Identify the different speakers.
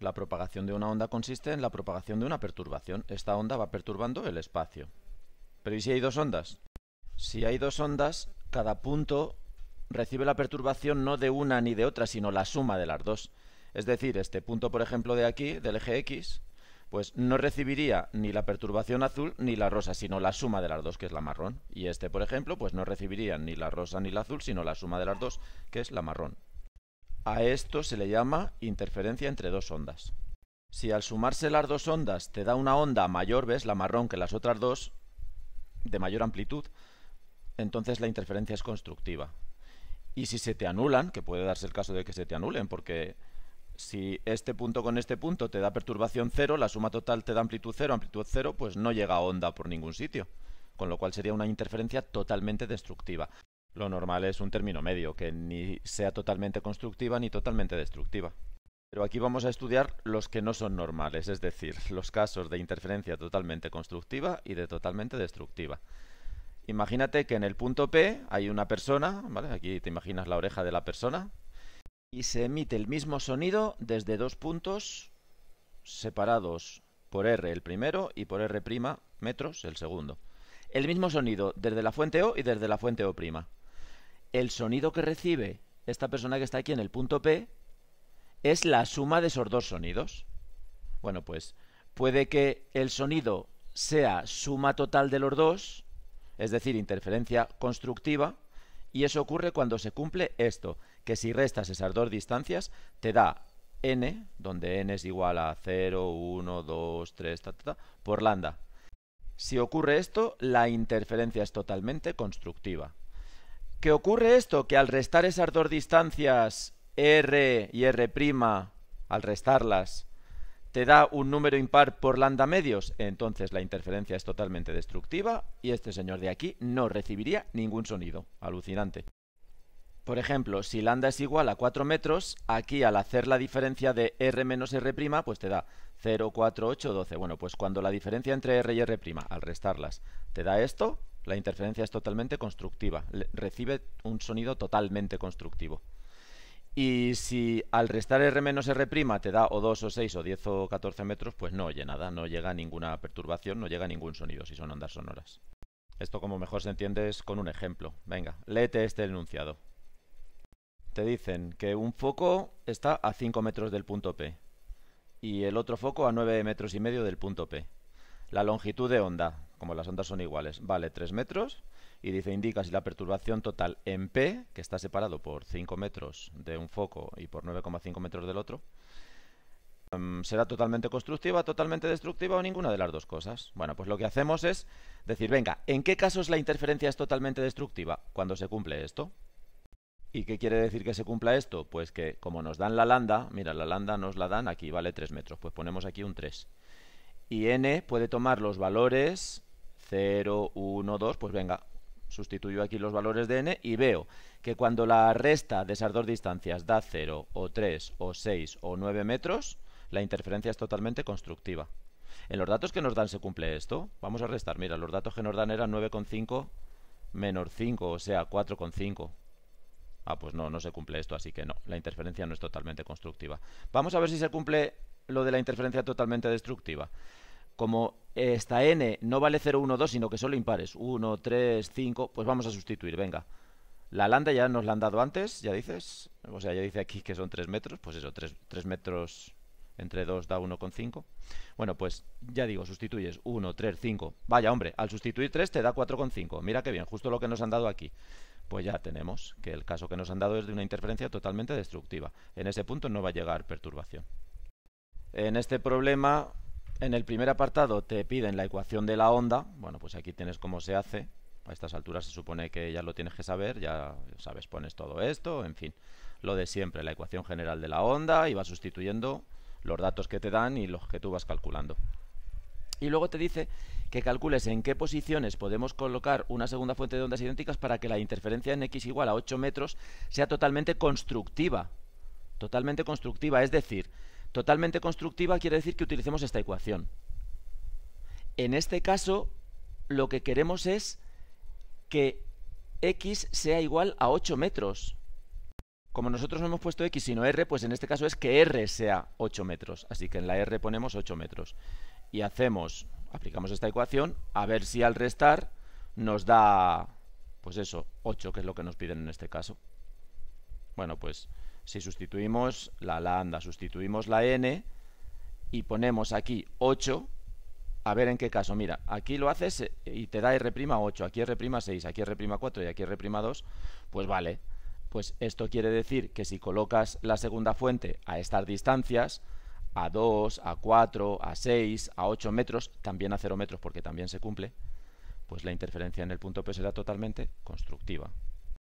Speaker 1: La propagación de una onda consiste en la propagación de una perturbación. Esta onda va perturbando el espacio. Pero ¿y si hay dos ondas? Si hay dos ondas, cada punto recibe la perturbación no de una ni de otra, sino la suma de las dos. Es decir, este punto, por ejemplo, de aquí, del eje X, pues no recibiría ni la perturbación azul ni la rosa, sino la suma de las dos, que es la marrón. Y este, por ejemplo, pues no recibiría ni la rosa ni la azul, sino la suma de las dos, que es la marrón. A esto se le llama interferencia entre dos ondas. Si al sumarse las dos ondas te da una onda mayor, ves, la marrón que las otras dos, de mayor amplitud, entonces la interferencia es constructiva. Y si se te anulan, que puede darse el caso de que se te anulen, porque si este punto con este punto te da perturbación cero, la suma total te da amplitud cero, amplitud cero, pues no llega a onda por ningún sitio, con lo cual sería una interferencia totalmente destructiva. Lo normal es un término medio, que ni sea totalmente constructiva ni totalmente destructiva. Pero aquí vamos a estudiar los que no son normales, es decir, los casos de interferencia totalmente constructiva y de totalmente destructiva. Imagínate que en el punto P hay una persona, Aquí te imaginas la oreja de la persona, y se emite el mismo sonido desde dos puntos separados por R el primero y por R' metros el segundo. El mismo sonido desde la fuente O y desde la fuente O' el sonido que recibe esta persona que está aquí en el punto P es la suma de esos dos sonidos. Bueno, pues puede que el sonido sea suma total de los dos, es decir, interferencia constructiva, y eso ocurre cuando se cumple esto, que si restas esas dos distancias, te da n, donde n es igual a 0, 1, 2, 3, ta, por lambda. Si ocurre esto, la interferencia es totalmente constructiva. ¿Qué ocurre esto, que al restar esas dos distancias, R y R', al restarlas, te da un número impar por lambda medios, entonces la interferencia es totalmente destructiva y este señor de aquí no recibiría ningún sonido. Alucinante. Por ejemplo, si lambda es igual a 4 metros, aquí al hacer la diferencia de R menos R', pues te da 0, 4, 8, 12. Bueno, pues cuando la diferencia entre R y R', al restarlas, te da esto, la interferencia es totalmente constructiva, recibe un sonido totalmente constructivo. Y si al restar R menos R' te da o 2 o 6 o 10 o 14 metros, pues no oye nada, no llega ninguna perturbación, no llega ningún sonido si son ondas sonoras. Esto como mejor se entiende es con un ejemplo. Venga, léete este enunciado. Te dicen que un foco está a 5 metros del punto P y el otro foco a 9 metros y medio del punto P. La longitud de onda como las ondas son iguales, vale 3 metros y dice indica si la perturbación total en P, que está separado por 5 metros de un foco y por 9,5 metros del otro, em, será totalmente constructiva, totalmente destructiva o ninguna de las dos cosas. Bueno, pues lo que hacemos es decir, venga, ¿en qué casos la interferencia es totalmente destructiva? Cuando se cumple esto. ¿Y qué quiere decir que se cumpla esto? Pues que como nos dan la lambda, mira, la lambda nos la dan, aquí vale 3 metros, pues ponemos aquí un 3. Y n puede tomar los valores 0, 1, 2, pues venga, sustituyo aquí los valores de n y veo que cuando la resta de esas dos distancias da 0 o 3 o 6 o 9 metros, la interferencia es totalmente constructiva. En los datos que nos dan se cumple esto. Vamos a restar, mira, los datos que nos dan eran 9,5 menos 5, o sea, 4,5. Ah, pues no, no se cumple esto, así que no, la interferencia no es totalmente constructiva. Vamos a ver si se cumple lo de la interferencia totalmente destructiva como eh, esta n no vale 0, 1, 2, sino que solo impares, 1, 3, 5, pues vamos a sustituir, venga. La lambda ya nos la han dado antes, ya dices, o sea, ya dice aquí que son 3 metros, pues eso, 3, metros entre 2 da 1,5. Bueno, pues ya digo, sustituyes 1, 3, 5. Vaya, hombre, al sustituir 3 te da 4,5. Mira qué bien, justo lo que nos han dado aquí. Pues ya tenemos que el caso que nos han dado es de una interferencia totalmente destructiva. En ese punto no va a llegar perturbación. En este problema en el primer apartado te piden la ecuación de la onda. Bueno, pues aquí tienes cómo se hace. A estas alturas se supone que ya lo tienes que saber. Ya sabes, pones todo esto, en fin. Lo de siempre, la ecuación general de la onda y vas sustituyendo los datos que te dan y los que tú vas calculando. Y luego te dice que calcules en qué posiciones podemos colocar una segunda fuente de ondas idénticas para que la interferencia en x igual a 8 metros sea totalmente constructiva. Totalmente constructiva, es decir, Totalmente constructiva quiere decir que utilicemos esta ecuación. En este caso, lo que queremos es que x sea igual a 8 metros. Como nosotros no hemos puesto x sino r, pues en este caso es que r sea 8 metros. Así que en la r ponemos 8 metros. Y hacemos, aplicamos esta ecuación, a ver si al restar nos da, pues eso, 8, que es lo que nos piden en este caso. Bueno, pues si sustituimos la lambda, sustituimos la n y ponemos aquí 8, a ver en qué caso. Mira, aquí lo haces y te da R'8, aquí R'6, aquí R'4 y aquí R'2, pues vale. Pues esto quiere decir que si colocas la segunda fuente a estas distancias, a 2, a 4, a 6, a 8 metros, también a 0 metros porque también se cumple, pues la interferencia en el punto P será totalmente constructiva.